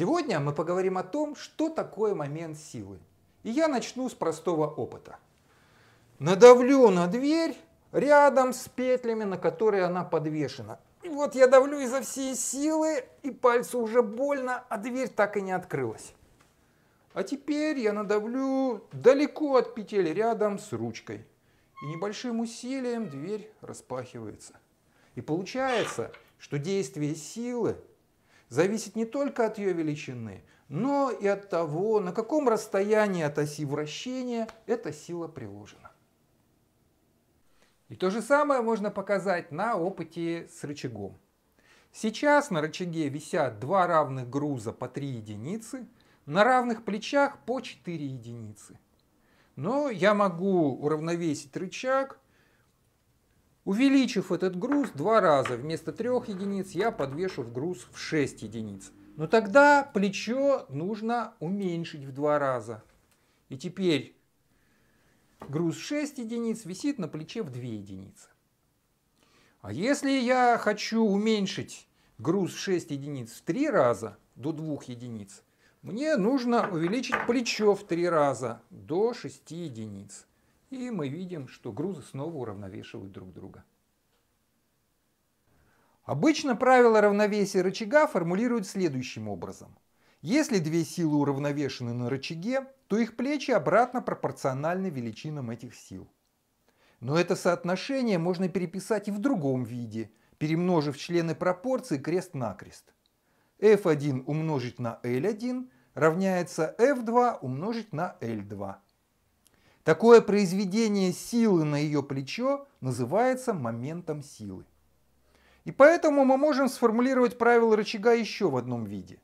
Сегодня мы поговорим о том, что такое момент силы. И я начну с простого опыта. Надавлю на дверь рядом с петлями, на которые она подвешена. И вот я давлю изо всей силы, и пальцу уже больно, а дверь так и не открылась. А теперь я надавлю далеко от петель, рядом с ручкой. И небольшим усилием дверь распахивается. И получается, что действие силы – зависит не только от ее величины, но и от того, на каком расстоянии от оси вращения эта сила приложена. И то же самое можно показать на опыте с рычагом. Сейчас на рычаге висят два равных груза по 3 единицы, на равных плечах по 4 единицы. Но я могу уравновесить рычаг Увеличив этот груз два раза, вместо трех единиц я подвешу в груз в 6 единиц. Но тогда плечо нужно уменьшить в два раза. И теперь груз 6 единиц висит на плече в 2 единицы. А если я хочу уменьшить груз 6 единиц в 3 раза до 2 единиц, мне нужно увеличить плечо в 3 раза до 6 единиц. И мы видим, что грузы снова уравновешивают друг друга. Обычно правило равновесия рычага формулируют следующим образом. Если две силы уравновешены на рычаге, то их плечи обратно пропорциональны величинам этих сил. Но это соотношение можно переписать и в другом виде, перемножив члены пропорции крест-накрест. F1 умножить на L1 равняется F2 умножить на L2. Такое произведение силы на ее плечо называется моментом силы. И поэтому мы можем сформулировать правило рычага еще в одном виде.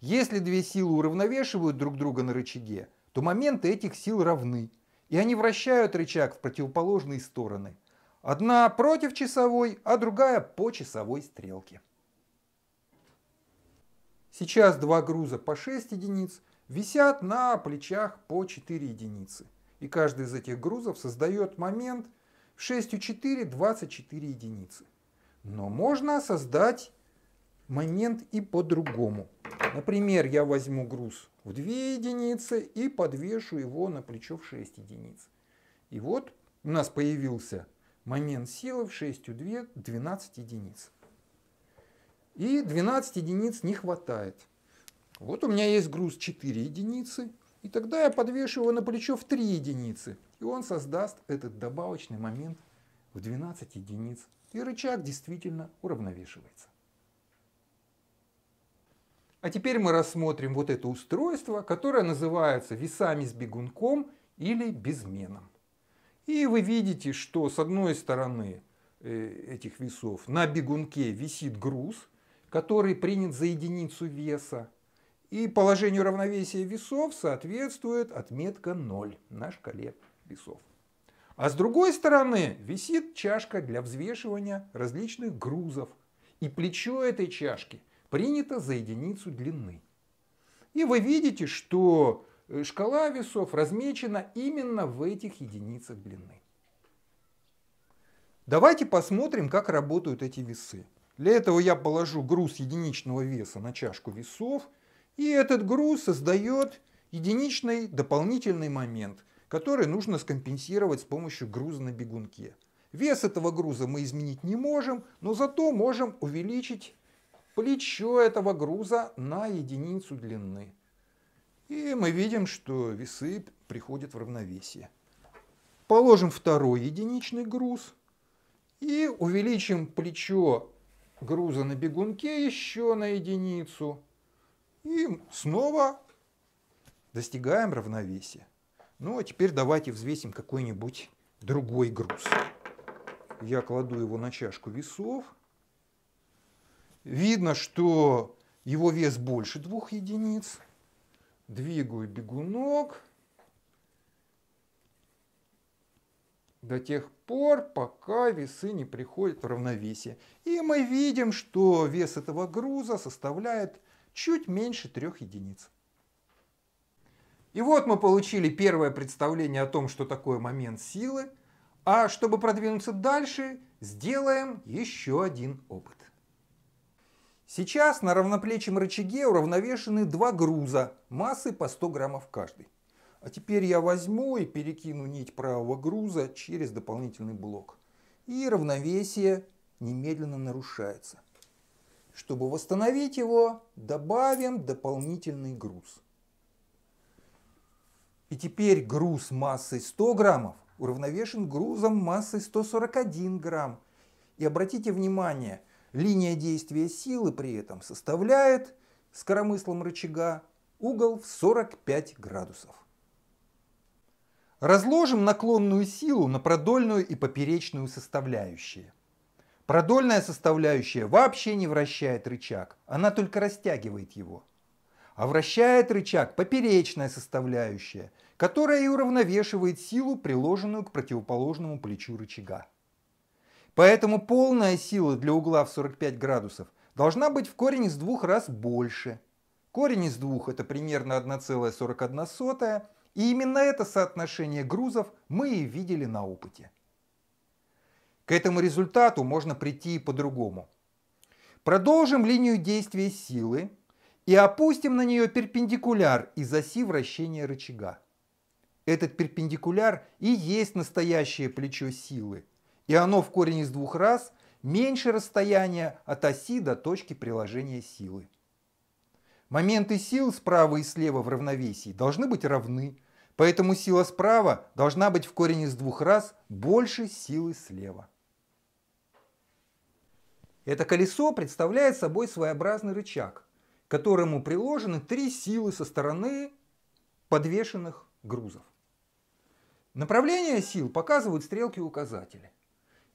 Если две силы уравновешивают друг друга на рычаге, то моменты этих сил равны, и они вращают рычаг в противоположные стороны. Одна против часовой, а другая по часовой стрелке. Сейчас два груза по 6 единиц висят на плечах по 4 единицы – и каждый из этих грузов создает момент 6,4 – 24 единицы. Но можно создать момент и по-другому. Например, я возьму груз в 2 единицы и подвешу его на плечо в 6 единиц. И вот у нас появился момент силы в 6,2 – 12 единиц. И 12 единиц не хватает. Вот у меня есть груз 4 единицы, и тогда я подвешу его на плечо в 3 единицы. И он создаст этот добавочный момент в 12 единиц. И рычаг действительно уравновешивается. А теперь мы рассмотрим вот это устройство, которое называется весами с бегунком или безменом. И вы видите, что с одной стороны э, этих весов на бегунке висит груз, который принят за единицу веса, и положению равновесия весов соответствует отметка 0 на шкале весов. А с другой стороны висит чашка для взвешивания различных грузов. И плечо этой чашки принято за единицу длины. И вы видите, что э, шкала весов размечена именно в этих единицах длины. Давайте посмотрим, как работают эти весы. Для этого я положу груз единичного веса на чашку весов – и этот груз создает единичный дополнительный момент, который нужно скомпенсировать с помощью груза на бегунке. Вес этого груза мы изменить не можем, но зато можем увеличить плечо этого груза на единицу длины. И мы видим, что весы приходят в равновесие. Положим второй единичный груз и увеличим плечо груза на бегунке еще на единицу. И снова достигаем равновесия. Ну а теперь давайте взвесим какой-нибудь другой груз. Я кладу его на чашку весов. Видно, что его вес больше двух единиц. Двигаю бегунок до тех пор, пока весы не приходят в равновесие. И мы видим, что вес этого груза составляет чуть меньше трех единиц. И вот мы получили первое представление о том, что такое момент силы, а чтобы продвинуться дальше, сделаем еще один опыт. Сейчас на равноплечем рычаге уравновешены два груза массы по 100 граммов каждый. А теперь я возьму и перекину нить правого груза через дополнительный блок. И равновесие немедленно нарушается. Чтобы восстановить его, добавим дополнительный груз. И теперь груз массой 100 граммов уравновешен грузом массой 141 грамм. И обратите внимание, линия действия силы при этом составляет с коромыслом рычага угол в 45 градусов. Разложим наклонную силу на продольную и поперечную составляющие. Продольная составляющая вообще не вращает рычаг, она только растягивает его. А вращает рычаг поперечная составляющая, которая и уравновешивает силу, приложенную к противоположному плечу рычага. Поэтому полная сила для угла в 45 градусов должна быть в корень из двух раз больше. Корень из двух – это примерно 1,41, и именно это соотношение грузов мы и видели на опыте. К этому результату можно прийти и по-другому. Продолжим линию действия силы и опустим на нее перпендикуляр из оси вращения рычага. Этот перпендикуляр и есть настоящее плечо силы, и оно в корень из двух раз меньше расстояния от оси до точки приложения силы. Моменты сил справа и слева в равновесии должны быть равны, поэтому сила справа должна быть в корень из двух раз больше силы слева. Это колесо представляет собой своеобразный рычаг, к которому приложены три силы со стороны подвешенных грузов. Направление сил показывают стрелки указатели.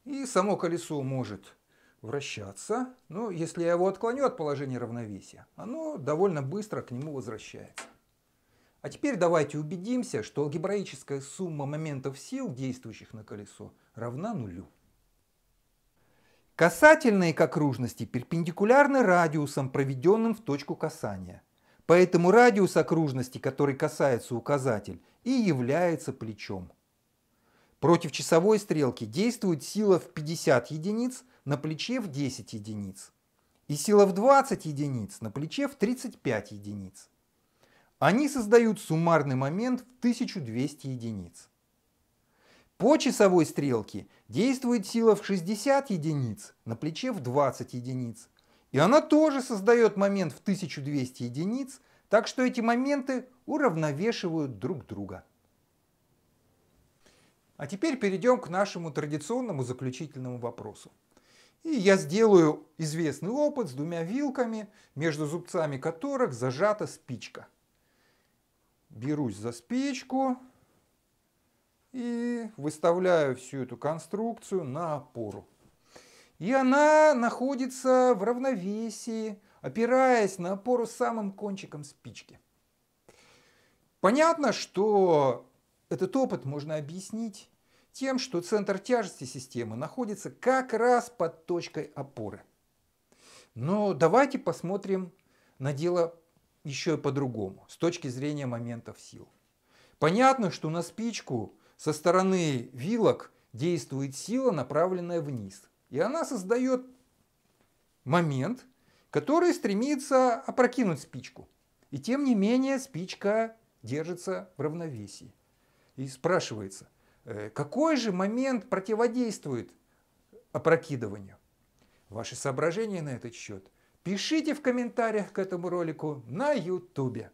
И само колесо может вращаться, но если я его отклоню от положения равновесия, оно довольно быстро к нему возвращается. А теперь давайте убедимся, что алгебраическая сумма моментов сил, действующих на колесо, равна нулю. Касательные к окружности перпендикулярны радиусам, проведенным в точку касания. Поэтому радиус окружности, который касается указатель, и является плечом. Против часовой стрелки действует сила в 50 единиц, на плече в 10 единиц. И сила в 20 единиц, на плече в 35 единиц. Они создают суммарный момент в 1200 единиц. По часовой стрелке действует сила в 60 единиц, на плече в 20 единиц. И она тоже создает момент в 1200 единиц, так что эти моменты уравновешивают друг друга. А теперь перейдем к нашему традиционному заключительному вопросу. И я сделаю известный опыт с двумя вилками, между зубцами которых зажата спичка. Берусь за спичку, и выставляю всю эту конструкцию на опору. И она находится в равновесии, опираясь на опору самым кончиком спички. Понятно, что этот опыт можно объяснить тем, что центр тяжести системы находится как раз под точкой опоры. Но давайте посмотрим на дело еще и по-другому, с точки зрения моментов сил. Понятно, что на спичку со стороны вилок действует сила, направленная вниз. И она создает момент, который стремится опрокинуть спичку. И тем не менее спичка держится в равновесии. И спрашивается, э, какой же момент противодействует опрокидыванию? Ваши соображения на этот счет пишите в комментариях к этому ролику на YouTube.